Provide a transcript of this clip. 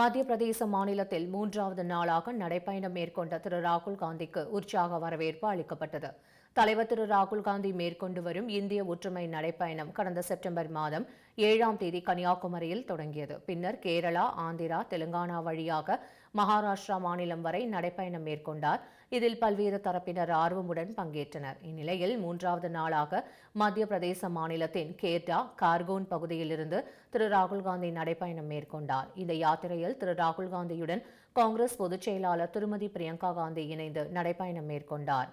மத்திய பிரதேச மாநிலத்தில் மூன்றாவது நாளாக நடைப்பயணம் மேற்கொண்ட திரு ராகுல் காந்திக்கு உற்சாக வரவேற்பு அளிக்கப்பட்டது தலைவர் திரு ராகுல் காந்தி மேற்கொண்டு வரும் இந்திய ஒற்றுமை நடைப்பயணம் கடந்த செப்டம்பர் மாதம் ஏழாம் தேதி கன்னியாகுமரியில் தொடங்கியது பின்னர் கேரளா ஆந்திரா தெலுங்கானா வழியாக மகாராஷ்டிரா மாநிலம் வரை நடைப்பயணம் மேற்கொண்டார் இதில் பல்வேறு தரப்பினர் ஆர்வமுடன் பங்கேற்றனர் இந்நிலையில் மூன்றாவது நாளாக மத்திய பிரதேச மாநிலத்தின் கேர்டா கார்கோன் பகுதியிலிருந்து திரு ராகுல் காந்தி நடைப்பயணம் மேற்கொண்டார் இந்த யாத்திரையில் திரு ராகுல் காந்தியுடன் காங்கிரஸ் பொதுச் செயலாளர் திருமதி பிரியங்கா காந்தி இணைந்து நடைப்பயணம் மேற்கொண்டார்